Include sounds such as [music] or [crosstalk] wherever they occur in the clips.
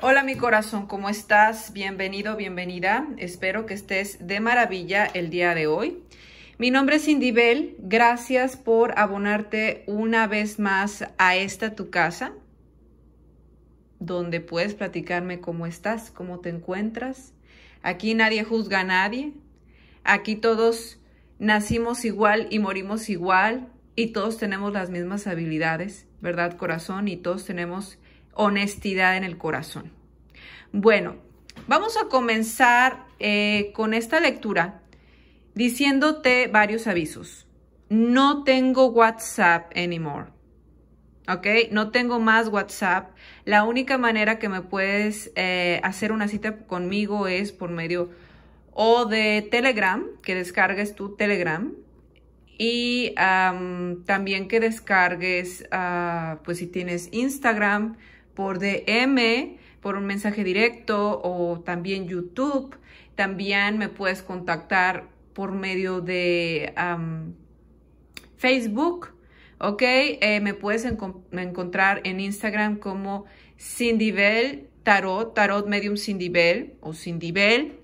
Hola mi corazón, ¿cómo estás? Bienvenido, bienvenida. Espero que estés de maravilla el día de hoy. Mi nombre es Indibel. Gracias por abonarte una vez más a esta tu casa, donde puedes platicarme cómo estás, cómo te encuentras. Aquí nadie juzga a nadie. Aquí todos nacimos igual y morimos igual y todos tenemos las mismas habilidades, ¿verdad, corazón? Y todos tenemos honestidad en el corazón. Bueno, vamos a comenzar eh, con esta lectura diciéndote varios avisos. No tengo WhatsApp anymore. ¿ok? No tengo más WhatsApp. La única manera que me puedes eh, hacer una cita conmigo es por medio o de Telegram, que descargues tu Telegram. Y también que descargues, ah, pues si tienes Instagram, por DM, por un mensaje directo o también YouTube. También me puedes contactar por medio de Facebook, ¿ok? Eh, me puedes encontrar en Instagram como Cindy Bell Tarot, Tarot Medium Cindy Bell o Cindy Bell.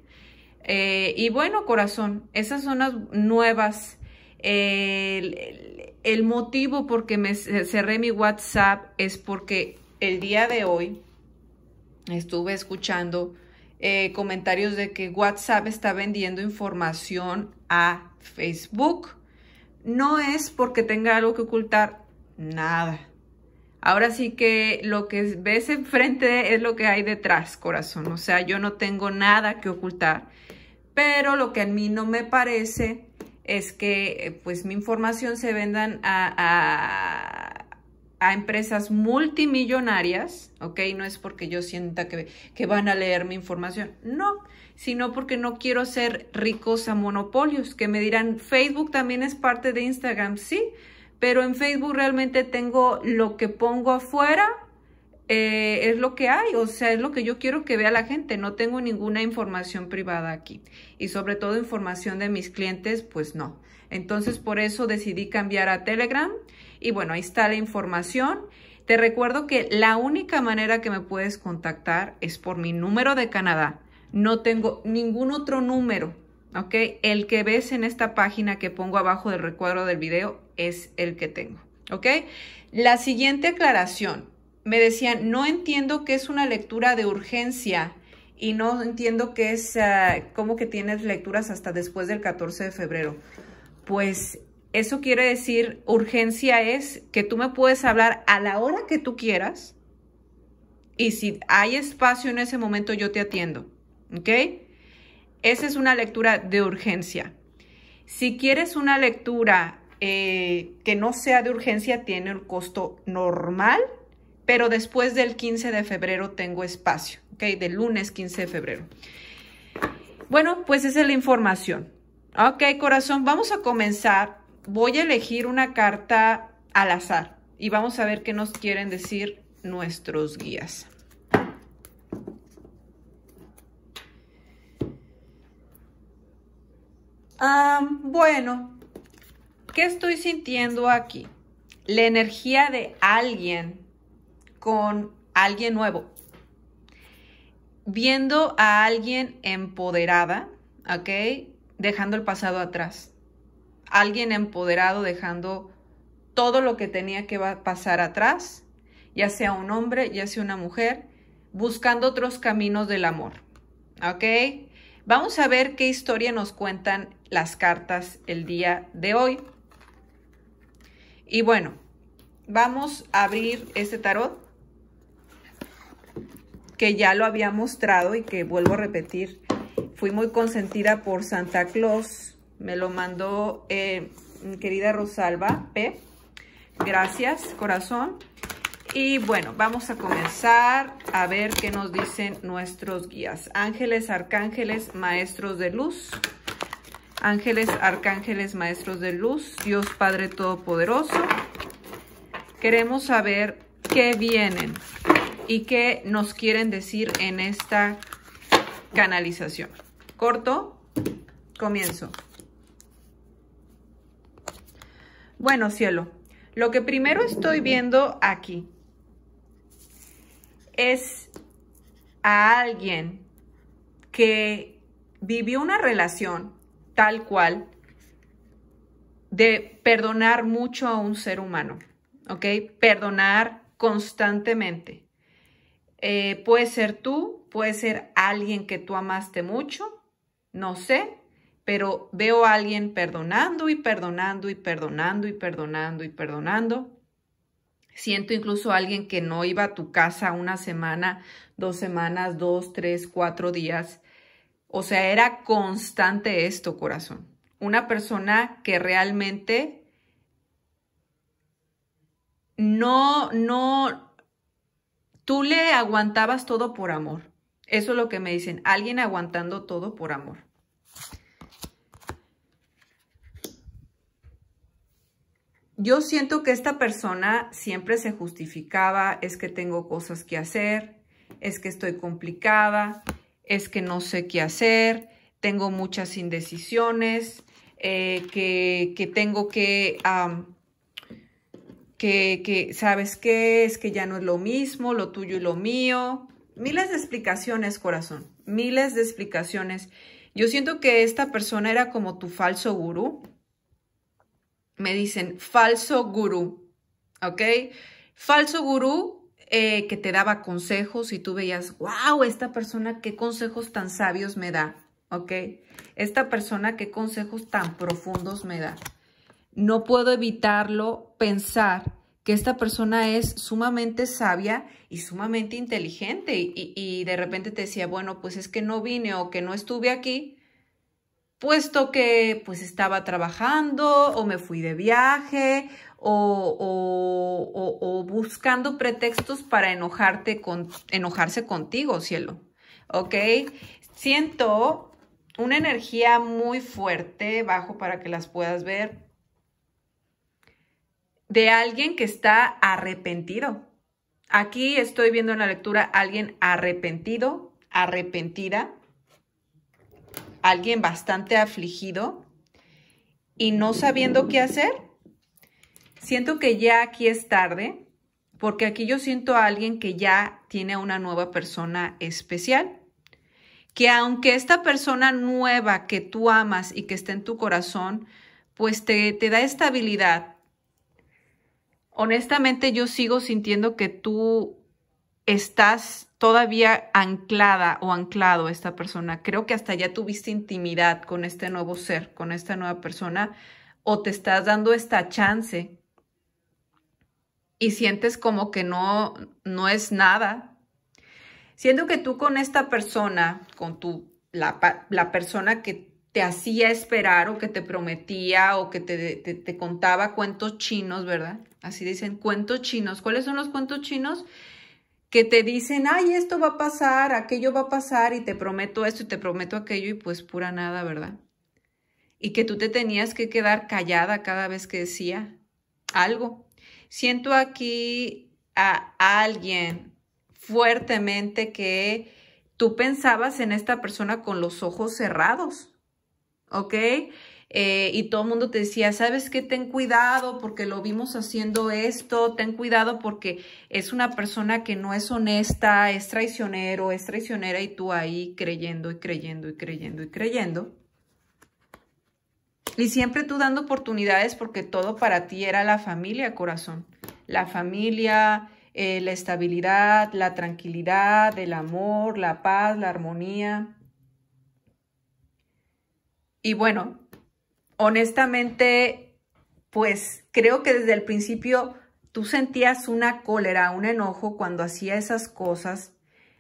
Eh, y bueno, corazón, esas son las nuevas. el, motivo por que me cerré mi WhatsApp es porque el día de hoy estuve escuchando eh, comentarios de que WhatsApp está vendiendo información a Facebook. No es porque tenga algo que ocultar, nada. Ahora sí que lo que ves enfrente es lo que hay detrás, corazón. O sea, yo no tengo nada que ocultar. Pero lo que a mí no me parece es que eh, pues mi información se vendan a a empresas multimillonarias, ¿ok? No es porque yo sienta que, que, van a leer mi información, no, sino porque no quiero ser ricos a monopolios, que me dirán, Facebook también es parte de Instagram, sí, pero en Facebook realmente tengo lo que pongo afuera, eh, es lo que hay, o sea, es lo que yo quiero que vea la gente, no tengo ninguna información privada aquí y sobre todo información de mis clientes, pues no. Entonces por eso decidí cambiar a Telegram y bueno, ahí está la información. Te recuerdo que la única manera que me puedes contactar es por mi número de Canadá. No tengo ningún otro número, ¿ok? El que ves en esta página que pongo abajo del recuadro del video es el que tengo, ¿ok? La siguiente aclaración. Me decían, no entiendo qué es una lectura de urgencia y no entiendo qué es, ah, cómo que tienes lecturas hasta después del 14 de febrero. Pues eso quiere decir, urgencia es que tú me puedes hablar a la hora que tú quieras y si hay espacio en ese momento yo te atiendo, ¿ok? Esa es una lectura de urgencia. Si quieres una lectura eh, que no sea de urgencia, tiene el costo normal, pero después del 15 de febrero tengo espacio, ¿ok? Del lunes 15 de febrero. Bueno, pues esa es la información. Ok, corazón, vamos a comenzar voy a elegir una carta al azar y vamos a ver qué nos quieren decir nuestros guías. bueno, ¿qué estoy sintiendo aquí? La energía de alguien con alguien nuevo. Viendo a alguien empoderada, ¿ok? Dejando el pasado atrás alguien empoderado dejando todo lo que tenía que pasar atrás, ya sea un hombre, ya sea una mujer, buscando otros caminos del amor. ¿Ok? Vamos a ver qué historia nos cuentan las cartas el día de hoy. Y bueno, vamos a abrir este tarot que ya lo había mostrado y que vuelvo a repetir, fui muy consentida por Santa Claus me lo mandó eh, querida Rosalba P. Gracias, corazón. Y bueno, vamos a comenzar a ver qué nos dicen nuestros guías. Ángeles, arcángeles, maestros de luz. Ángeles, arcángeles, maestros de luz. Dios Padre Todopoderoso. Queremos saber qué vienen y qué nos quieren decir en esta canalización. Corto, comienzo. Bueno, cielo, lo que primero estoy viendo aquí es a alguien que vivió una relación tal cual de perdonar mucho a un ser humano, ¿ok? Perdonar constantemente. Eh, puede ser tú, puede ser alguien que tú amaste mucho, no sé, pero veo a alguien perdonando y perdonando y perdonando y perdonando y perdonando. Siento incluso a alguien que no iba a tu casa una semana, dos semanas, dos, tres, cuatro días. O sea, era constante esto, corazón. Una persona que realmente no, no, tú le aguantabas todo por amor. Eso es lo que me dicen, alguien aguantando todo por amor. yo siento que esta persona siempre se justificaba, es que tengo cosas que hacer, es que estoy complicada, es que no sé qué hacer, tengo muchas indecisiones, eh, que, tengo que, que, que, ¿sabes qué? Es que ya no es lo mismo, lo tuyo y lo mío. Miles de explicaciones, corazón, miles de explicaciones. Yo siento que esta persona era como tu falso gurú, me dicen falso gurú, ¿ok? Falso gurú eh, que te daba consejos y tú veías, wow, esta persona qué consejos tan sabios me da, ¿ok? Esta persona qué consejos tan profundos me da. No puedo evitarlo pensar que esta persona es sumamente sabia y sumamente inteligente y de repente te decía, bueno, pues es que no vine o que no estuve aquí puesto que pues estaba trabajando o me fui de viaje o, buscando pretextos para enojarte con, enojarse contigo, cielo. ¿Ok? Siento una energía muy fuerte, bajo para que las puedas ver, de alguien que está arrepentido. Aquí estoy viendo en la lectura alguien arrepentido, arrepentida, alguien bastante afligido y no sabiendo qué hacer. Siento que ya aquí es tarde, porque aquí yo siento a alguien que ya tiene una nueva persona especial, que aunque esta persona nueva que tú amas y que está en tu corazón, pues te, te da estabilidad. Honestamente yo sigo sintiendo que tú estás todavía anclada o anclado a esta persona. Creo que hasta ya tuviste intimidad con este nuevo ser, con esta nueva persona, o te estás dando esta chance y sientes como que no, no es nada. Siento que tú con esta persona, con tu, la, persona que te hacía esperar o que te prometía o que te, te, te contaba cuentos chinos, ¿verdad? Así dicen, cuentos chinos. ¿Cuáles son los cuentos chinos? que te dicen, ay, esto va a pasar, aquello va a pasar y te prometo esto y te prometo aquello y pues pura nada, ¿verdad? Y que tú te tenías que quedar callada cada vez que decía algo. Siento aquí a alguien fuertemente que tú pensabas en esta persona con los ojos cerrados, ¿ok? Eh, y todo el mundo te decía, ¿sabes qué? Ten cuidado porque lo vimos haciendo esto, ten cuidado porque es una persona que no es honesta, es traicionero, es traicionera y tú ahí creyendo y creyendo y creyendo y creyendo. Y siempre tú dando oportunidades porque todo para ti era la familia, corazón. La familia, eh, la estabilidad, la tranquilidad, el amor, la paz, la armonía. Y bueno, honestamente, pues creo que desde el principio tú sentías una cólera, un enojo cuando hacía esas cosas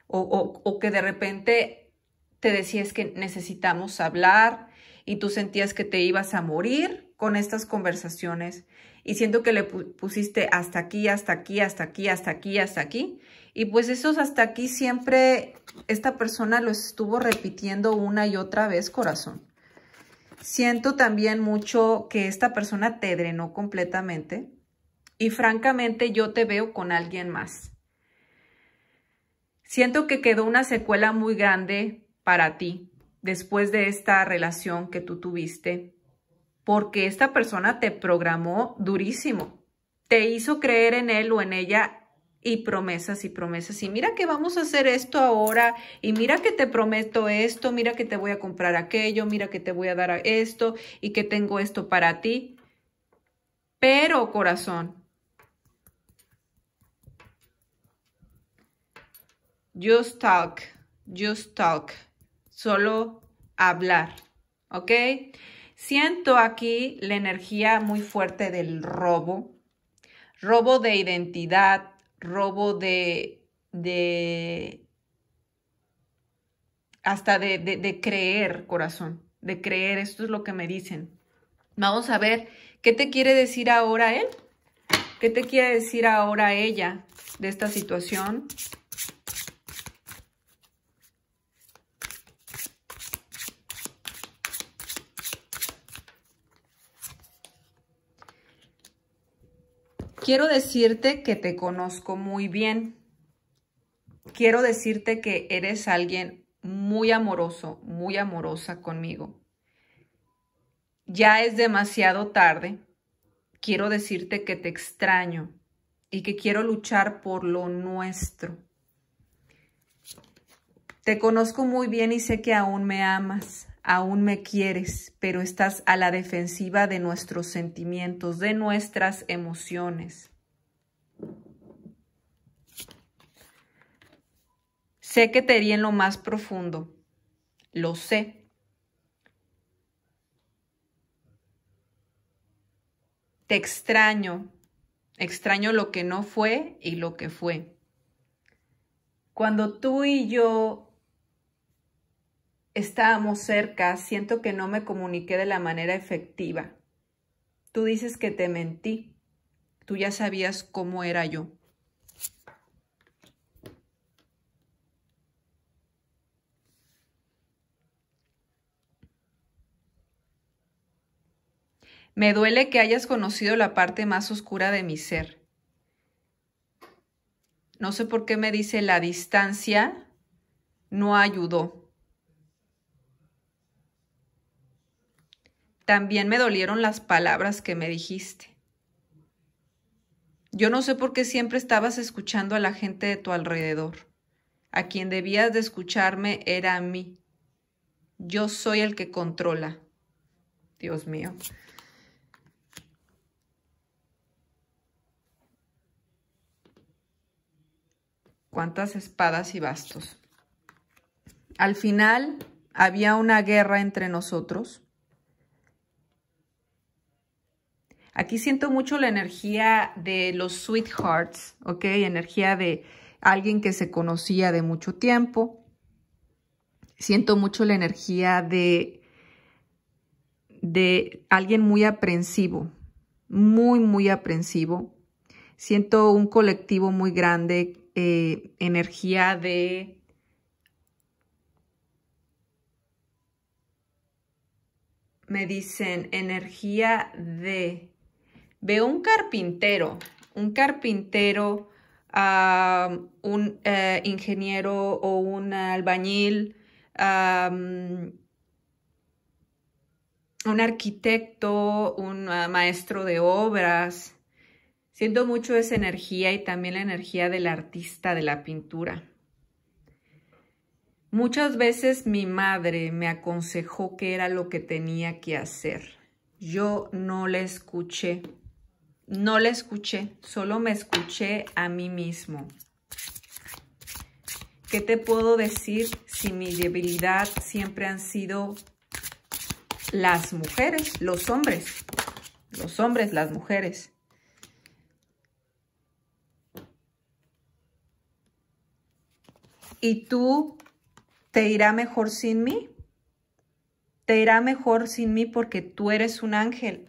o, que de repente te decías que necesitamos hablar y tú sentías que te ibas a morir con estas conversaciones y siento que le pusiste hasta aquí, hasta aquí, hasta aquí, hasta aquí, hasta aquí. Y pues esos hasta aquí siempre esta persona lo estuvo repitiendo una y otra vez, corazón. Siento también mucho que esta persona te drenó completamente y francamente yo te veo con alguien más. Siento que quedó una secuela muy grande para ti después de esta relación que tú tuviste, porque esta persona te programó durísimo, te hizo creer en él o en ella y promesas y promesas. Y mira que vamos a hacer esto ahora, y mira que te prometo esto, mira que te voy a comprar aquello, mira que te voy a dar esto y que tengo esto para ti. Pero, corazón, just talk, just talk, solo hablar, ¿ok? Siento aquí la energía muy fuerte del robo, robo de identidad, robo de, de hasta de, de, creer, corazón, de creer, esto es lo que me dicen. Vamos a ver, ¿qué te quiere decir ahora él? ¿Qué te quiere decir ahora ella de esta situación? Quiero decirte que te conozco muy bien. Quiero decirte que eres alguien muy amoroso, muy amorosa conmigo. Ya es demasiado tarde. Quiero decirte que te extraño y que quiero luchar por lo nuestro. Te conozco muy bien y sé que aún me amas aún me quieres, pero estás a la defensiva de nuestros sentimientos, de nuestras emociones. Sé que te herí en lo más profundo, lo sé. Te extraño, extraño lo que no fue y lo que fue. Cuando tú y yo estábamos cerca, siento que no me comuniqué de la manera efectiva. Tú dices que te mentí. Tú ya sabías cómo era yo. Me duele que hayas conocido la parte más oscura de mi ser. No sé por qué me dice la distancia no ayudó. También me dolieron las palabras que me dijiste. Yo no sé por qué siempre estabas escuchando a la gente de tu alrededor. A quien debías de escucharme era a mí. Yo soy el que controla. Dios mío. Cuántas espadas y bastos. Al final había una guerra entre nosotros Aquí siento mucho la energía de los sweethearts, ¿ok? Energía de alguien que se conocía de mucho tiempo. Siento mucho la energía de, de alguien muy aprensivo, muy, muy aprensivo. Siento un colectivo muy grande, eh, energía de... Me dicen energía de Veo un carpintero, un carpintero, ah, un eh, ingeniero o un albañil, un arquitecto, un ah, maestro de obras. Siento mucho esa energía y también la energía del artista de la pintura. Muchas veces mi madre me aconsejó que era lo que tenía que hacer. Yo no la escuché. No la escuché, solo me escuché a mí mismo. ¿Qué te puedo decir si mi debilidad siempre han sido las mujeres, los hombres? Los hombres, las mujeres. ¿Y tú te irá mejor sin mí? Te irá mejor sin mí porque tú eres un ángel.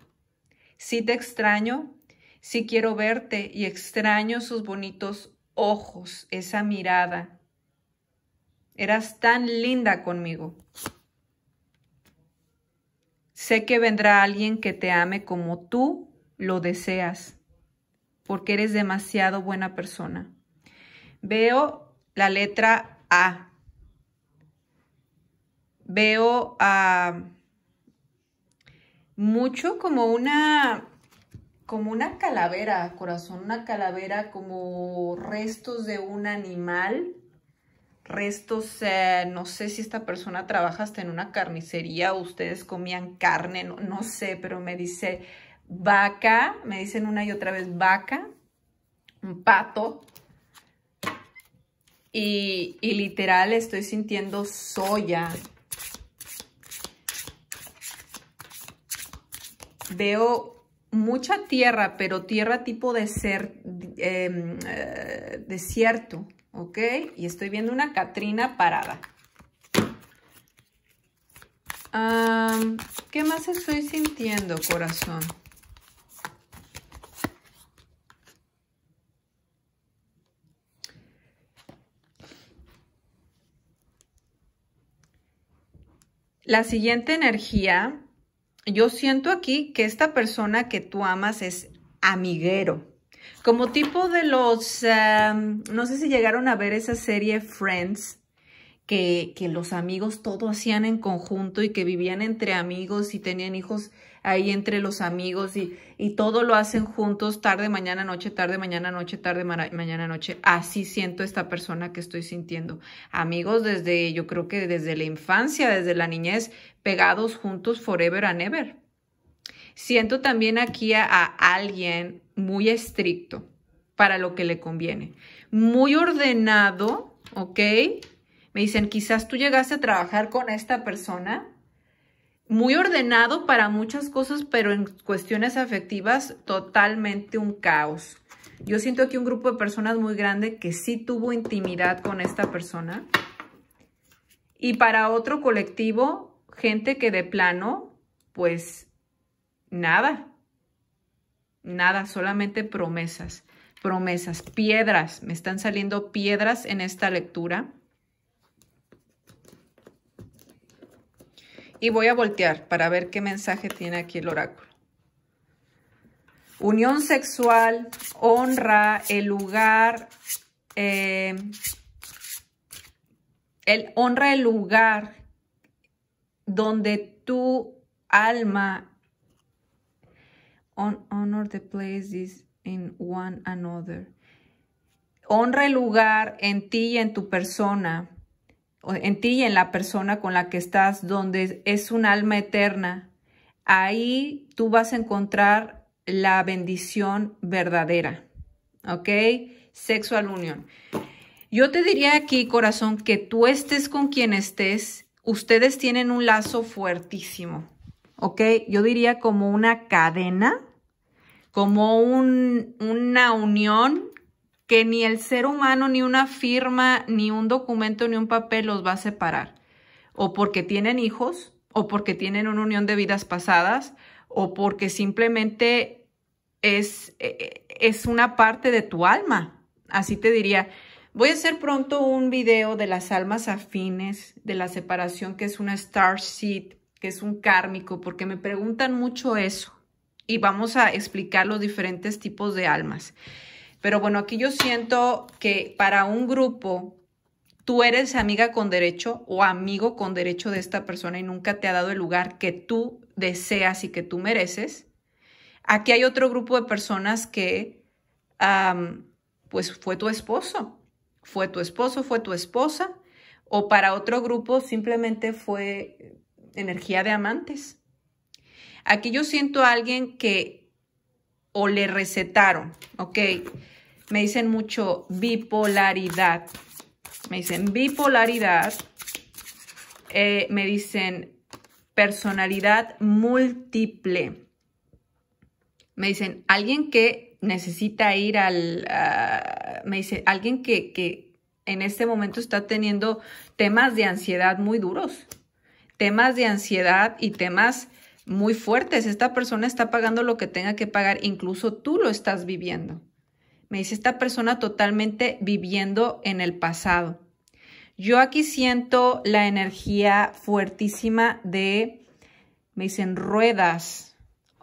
Sí te extraño, si quiero verte y extraño sus bonitos ojos, esa mirada. Eras tan linda conmigo. Sé que vendrá alguien que te ame como tú lo deseas, porque eres demasiado buena persona. Veo la letra A. Veo a mucho como una como una calavera, corazón, una calavera como restos de un animal, restos, eh, no sé si esta persona trabaja hasta en una carnicería ustedes comían carne, no, sé, pero me dice vaca, me dicen una y otra vez vaca, un pato, y, y, literal estoy sintiendo soya. Veo mucha tierra, pero tierra tipo de ser, em, eh, desierto, ¿ok? Y estoy viendo una Catrina parada. ¿Qué más estoy sintiendo, corazón? La siguiente energía yo siento aquí que esta persona que tú amas es amiguero. Como tipo de los, em, no sé si llegaron a ver esa serie Friends, que, que los amigos todo hacían en conjunto y que vivían entre amigos y tenían hijos ahí entre los amigos y, todo lo hacen juntos, tarde, mañana, noche, tarde, mañana, noche, tarde, mañana, noche. Así siento esta persona que estoy sintiendo. Amigos desde, yo creo que desde la infancia, desde la niñez, pegados juntos forever and ever. Siento también aquí a, a alguien muy estricto para lo que le conviene. Muy ordenado, ¿ok? Me dicen, quizás tú llegaste a trabajar con esta persona muy ordenado para muchas cosas, pero en cuestiones afectivas totalmente un caos. Yo siento aquí un grupo de personas muy grande que sí tuvo intimidad con esta persona. Y para otro colectivo, gente que de plano, pues nada. Nada, solamente promesas, promesas, piedras. Me están saliendo piedras en esta lectura Y voy a voltear para ver qué mensaje tiene aquí el oráculo. Unión sexual, honra, el lugar, eh, el, honra el lugar donde tu alma honor the places in one another. Honra el lugar en ti y en tu persona en ti y en la persona con la que estás, donde es un alma eterna, ahí tú vas a encontrar la bendición verdadera, ¿ok? Sexual unión. Yo te diría aquí, corazón, que tú estés con quien estés, ustedes tienen un lazo fuertísimo, ¿ok? Yo diría como una cadena, como una unión que ni el ser humano, ni una firma, ni un documento, ni un papel los va a separar. O porque tienen hijos, o porque tienen una unión de vidas pasadas, o porque simplemente es, e, e, es una parte de tu alma. Así te diría, Voy a hacer pronto un video de las almas afines, de la separación que es una star seed, que es un kármico, porque me preguntan mucho eso. Y vamos a explicar los diferentes tipos de almas. Pero bueno, aquí yo siento que para un grupo tú eres amiga con derecho o amigo con derecho de esta persona y nunca te ha dado el lugar que tú deseas y que tú mereces. Aquí hay otro grupo de personas que, pues fue tu esposo, fue tu esposo, fue tu esposa, o para otro grupo simplemente fue energía de amantes. Aquí yo siento a alguien que o le recetaron, ¿ok? Me dicen mucho bipolaridad. Me dicen bipolaridad. Eh, me dicen personalidad múltiple. Me dicen alguien que necesita ir al... me dicen alguien que en este momento está teniendo temas de ansiedad muy duros. Temas de ansiedad y temas muy fuertes. Esta persona está pagando lo que tenga que pagar, incluso tú lo estás viviendo. Me dice esta persona totalmente viviendo en el pasado. Yo aquí siento la energía fuertísima de, me dicen, ruedas,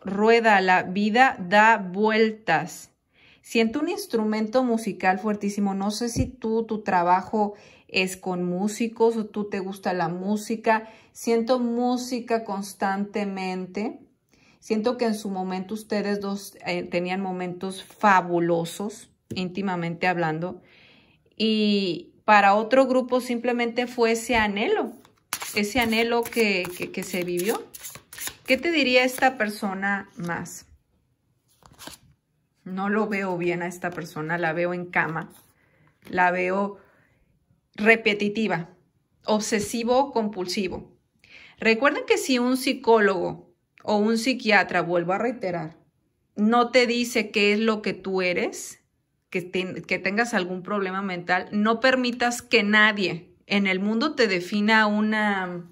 rueda, la vida da vueltas. Siento un instrumento musical fuertísimo. No sé si tú, tu trabajo es con músicos o tú te gusta la música. Siento música constantemente. Siento que en su momento ustedes dos eh, tenían momentos fabulosos, íntimamente hablando, y para otro grupo simplemente fue ese anhelo, ese anhelo que, que se vivió. ¿Qué te diría esta persona más? No lo veo bien a esta persona, la veo en cama, la veo repetitiva, obsesivo-compulsivo. Recuerden que si un psicólogo o un psiquiatra, vuelvo a reiterar, no te dice qué es lo que tú eres, que, tengas algún problema mental, no permitas que nadie en el mundo te defina una,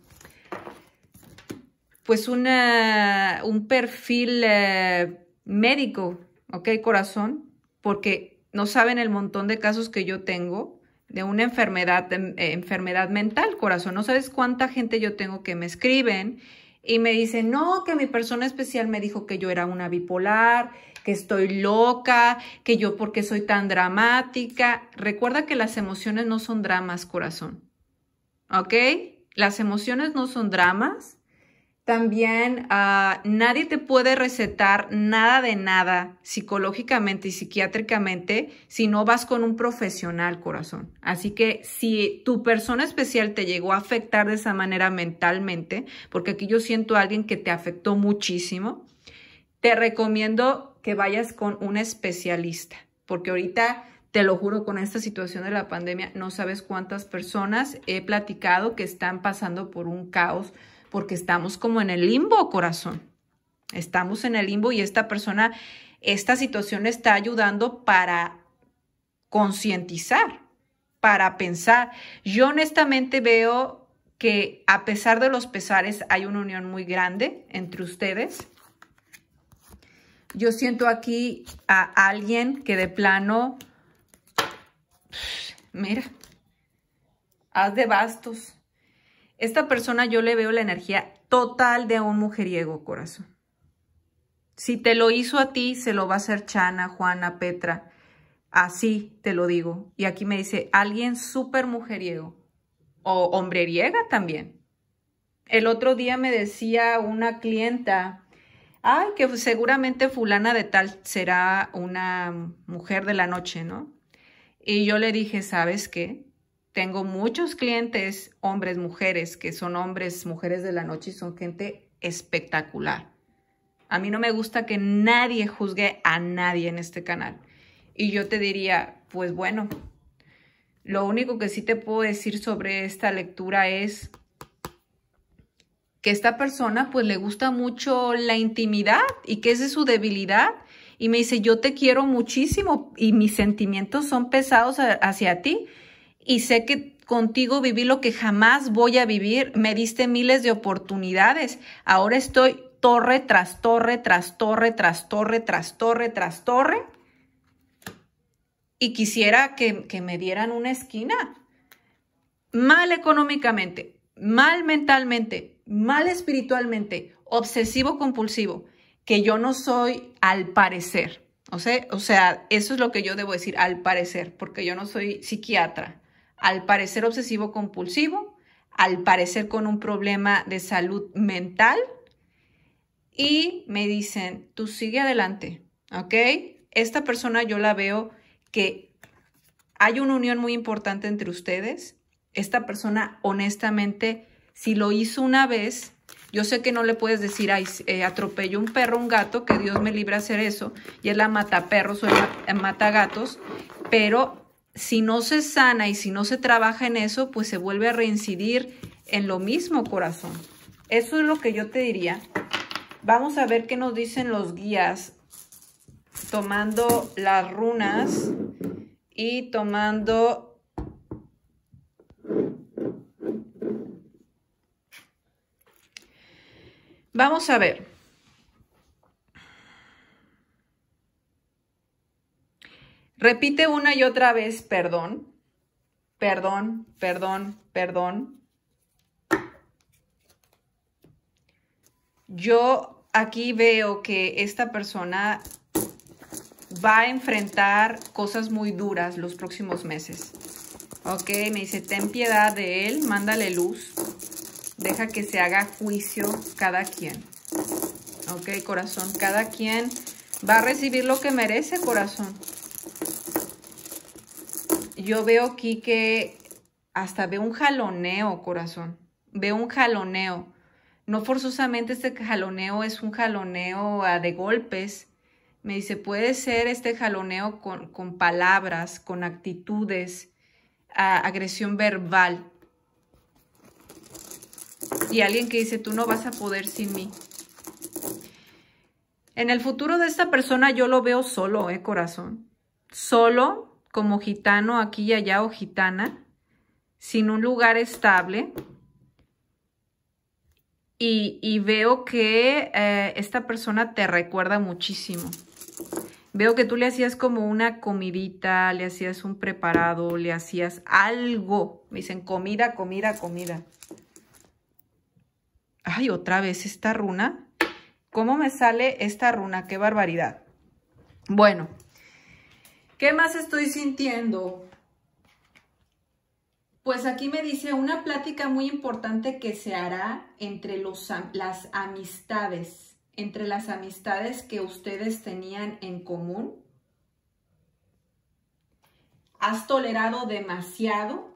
pues una, un perfil eh, médico, ¿ok? Corazón, porque no saben el montón de casos que yo tengo de una enfermedad, em, enfermedad mental, corazón. No sabes cuánta gente yo tengo que me escriben y me dice, no, que mi persona especial me dijo que yo era una bipolar, que estoy loca, que yo porque soy tan dramática. Recuerda que las emociones no son dramas, corazón. ¿Ok? Las emociones no son dramas, también ah, nadie te puede recetar nada de nada psicológicamente y psiquiátricamente si no vas con un profesional, corazón. Así que si tu persona especial te llegó a afectar de esa manera mentalmente, porque aquí yo siento a alguien que te afectó muchísimo, te recomiendo que vayas con un especialista, porque ahorita te lo juro, con esta situación de la pandemia, no sabes cuántas personas he platicado que están pasando por un caos porque estamos como en el limbo, corazón. Estamos en el limbo y esta persona, esta situación está ayudando para concientizar, para pensar. Yo honestamente veo que a pesar de los pesares hay una unión muy grande entre ustedes. Yo siento aquí a alguien que de plano, mira, haz de bastos. Esta persona yo le veo la energía total de un mujeriego, corazón. Si te lo hizo a ti, se lo va a hacer Chana, Juana, Petra. Así te lo digo. Y aquí me dice, alguien súper mujeriego o hombreriega también. El otro día me decía una clienta, ay, que seguramente fulana de tal será una mujer de la noche, ¿no? Y yo le dije, ¿sabes qué? Tengo muchos clientes, hombres, mujeres, que son hombres, mujeres de la noche y son gente espectacular. A mí no me gusta que nadie juzgue a nadie en este canal. Y yo te diría, pues bueno, lo único que sí te puedo decir sobre esta lectura es que esta persona pues le gusta mucho la intimidad y que es es su debilidad. Y me dice, yo te quiero muchísimo y mis sentimientos son pesados hacia ti y sé que contigo viví lo que jamás voy a vivir, me diste miles de oportunidades, ahora estoy torre tras torre, tras torre, tras torre, tras torre, tras torre, y quisiera que, me dieran una esquina. Mal económicamente, mal mentalmente, mal espiritualmente, obsesivo compulsivo, que yo no soy al parecer. O sea, o sea, eso es lo que yo debo decir, al parecer, porque yo no soy psiquiatra, al parecer obsesivo compulsivo, al parecer con un problema de salud mental y me dicen, tú sigue adelante, ¿ok? Esta persona yo la veo que hay una unión muy importante entre ustedes. Esta persona honestamente, si lo hizo una vez, yo sé que no le puedes decir, ay, eh, atropelló atropello un perro, un gato, que Dios me libre hacer eso, y es la mata perros o mata gatos, pero si no se sana y si no se trabaja en eso, pues se vuelve a reincidir en lo mismo corazón. Eso es lo que yo te diría. Vamos a ver qué nos dicen los guías tomando las runas y tomando Vamos a ver. Repite una y otra vez, perdón, perdón, perdón, perdón. Yo aquí veo que esta persona va a enfrentar cosas muy duras los próximos meses. Ok, me dice, ten piedad de él, mándale luz, deja que se haga juicio cada quien. Ok, corazón, cada quien va a recibir lo que merece, corazón yo veo aquí que hasta veo un jaloneo, corazón. Veo un jaloneo. No forzosamente este jaloneo es un jaloneo ah, de golpes. Me dice, puede ser este jaloneo con, palabras, con actitudes, ah, agresión verbal. Y alguien que dice, tú no vas a poder sin mí. En el futuro de esta persona yo lo veo solo, ¿eh, corazón? Solo como gitano aquí y allá o gitana, sin un lugar estable. Y, veo que eh, esta persona te recuerda muchísimo. Veo que tú le hacías como una comidita, le hacías un preparado, le hacías algo. Me dicen comida, comida, comida. Ay, otra vez esta runa. ¿Cómo me sale esta runa? ¡Qué barbaridad! Bueno, ¿Qué más estoy sintiendo? Pues aquí me dice una plática muy importante que se hará entre los, las amistades, entre las amistades que ustedes tenían en común. Has tolerado demasiado.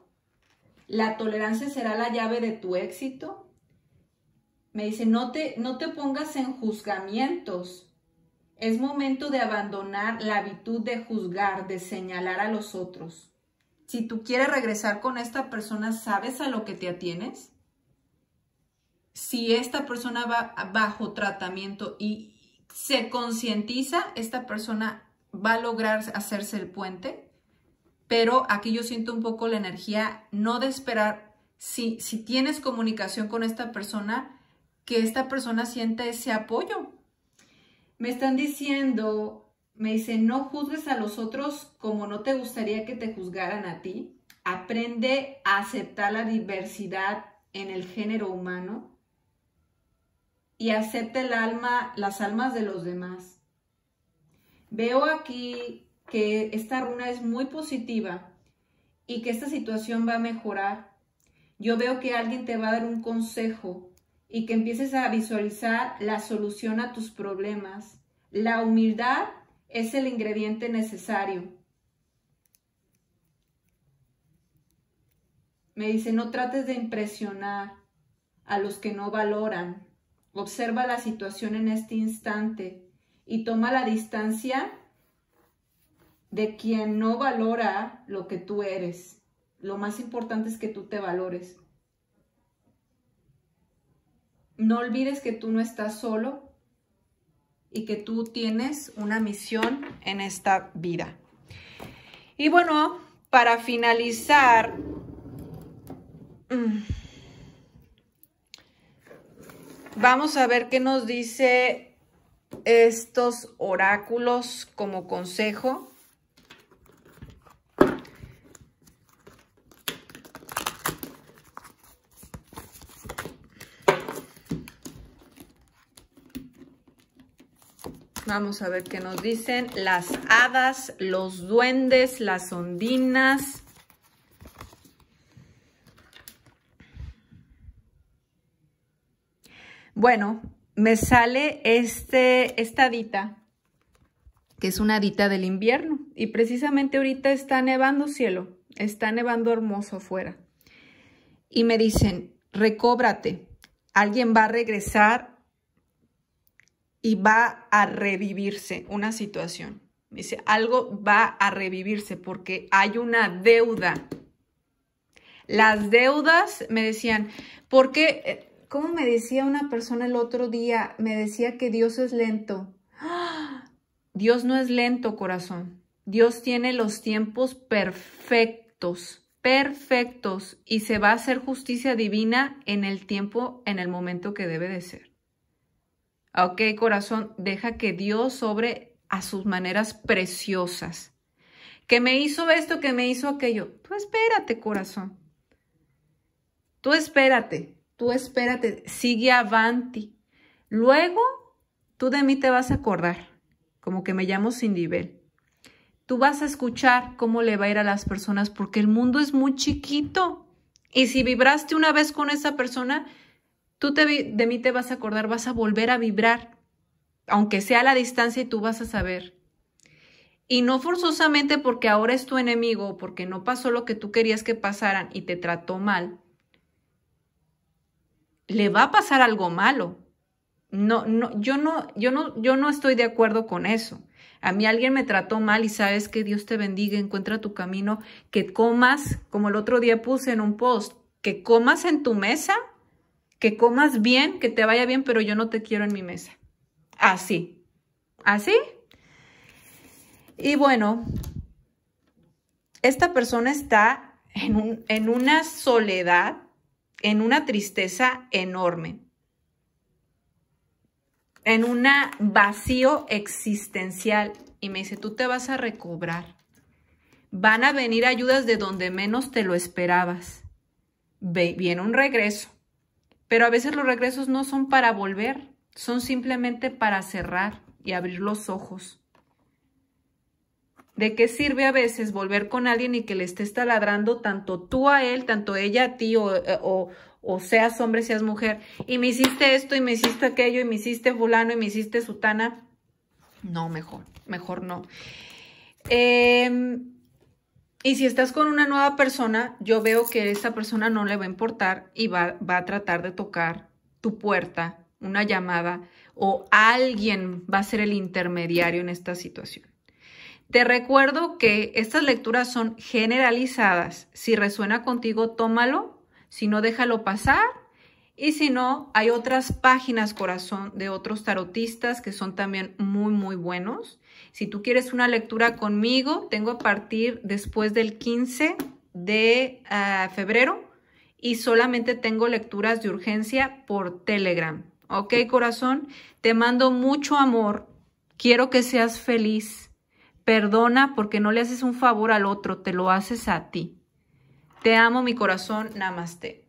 La tolerancia será la llave de tu éxito. Me dice, no te, no te pongas en juzgamientos es momento de abandonar la habitud de juzgar, de señalar a los otros. Si tú quieres regresar con esta persona, ¿sabes a lo que te atienes? Si esta persona va bajo tratamiento y se concientiza, esta persona va a lograr hacerse el puente, pero aquí yo siento un poco la energía no de esperar. Si, si tienes comunicación con esta persona, que esta persona sienta ese apoyo, me están diciendo, me dicen, no juzgues a los otros como no te gustaría que te juzgaran a ti. Aprende a aceptar la diversidad en el género humano y acepte el alma, las almas de los demás. Veo aquí que esta runa es muy positiva y que esta situación va a mejorar. Yo veo que alguien te va a dar un consejo y que empieces a visualizar la solución a tus problemas. La humildad es el ingrediente necesario. Me dice, no trates de impresionar a los que no valoran. Observa la situación en este instante y toma la distancia de quien no valora lo que tú eres. Lo más importante es que tú te valores no olvides que tú no estás solo y que tú tienes una misión en esta vida. Y bueno, para finalizar, mm, vamos a ver qué nos dice estos oráculos como consejo Vamos a ver qué nos dicen. Las hadas, los duendes, las ondinas. Bueno, me sale este, esta hadita, que es una hadita del invierno. Y precisamente ahorita está nevando cielo, está nevando hermoso afuera. Y me dicen, recóbrate, alguien va a regresar y va a revivirse una situación. Dice, algo va a revivirse porque hay una deuda. Las deudas, me decían, porque, eh, ¿cómo me decía una persona el otro día? Me decía que Dios es lento. [gasps] Dios no es lento, corazón. Dios tiene los tiempos perfectos, perfectos, y se va a hacer justicia divina en el tiempo, en el momento que debe de ser. Ah, ok, corazón, deja que Dios sobre a sus maneras preciosas. Que me hizo esto, que me hizo aquello. Tú espérate, corazón. Tú espérate, tú espérate, sigue avanti. Luego, tú de mí te vas a acordar, como que me llamo sin nivel. Tú vas a escuchar cómo le va a ir a las personas, porque el mundo es muy chiquito. Y si vibraste una vez con esa persona, Tú te, de mí te vas a acordar, vas a volver a vibrar, aunque sea a la distancia y tú vas a saber. Y no forzosamente porque ahora es tu enemigo porque no pasó lo que tú querías que pasaran y te trató mal, le va a pasar algo malo. No, no, yo no, yo no, yo no estoy de acuerdo con eso. A mí alguien me trató mal y sabes que Dios te bendiga, encuentra tu camino, que comas, como el otro día puse en un post, que comas en tu mesa que comas bien, que te vaya bien, pero yo no te quiero en mi mesa. Así. Así. Y bueno, esta persona está en, una soledad, en una tristeza enorme, en un vacío existencial. Y me dice, tú te vas a recobrar. Van a venir ayudas de donde menos te lo esperabas. viene un regreso pero a veces los regresos no son para volver, son simplemente para cerrar y abrir los ojos. ¿De qué sirve a veces volver con alguien y que le estés taladrando tanto tú a él, tanto ella a ti, o, o, o, seas hombre, seas mujer, y me hiciste esto, y me hiciste aquello, y me hiciste fulano, y me hiciste sutana? No, mejor, mejor no. Em, y si estás con una nueva persona, yo veo que esa persona no le va a importar y va a tratar de tocar tu puerta, una llamada o alguien va a ser el intermediario en esta situación. Te recuerdo que estas lecturas son generalizadas. Si resuena contigo, tómalo. Si no, déjalo pasar y si no, hay otras páginas, corazón, de otros tarotistas que son también muy, muy buenos. Si tú quieres una lectura conmigo, tengo a partir después del 15 de ah, febrero y solamente tengo lecturas de urgencia por Telegram. ¿Ok, corazón? Te mando mucho amor. Quiero que seas feliz. Perdona porque no le haces un favor al otro, te lo haces a ti. Te amo, mi corazón. Namaste.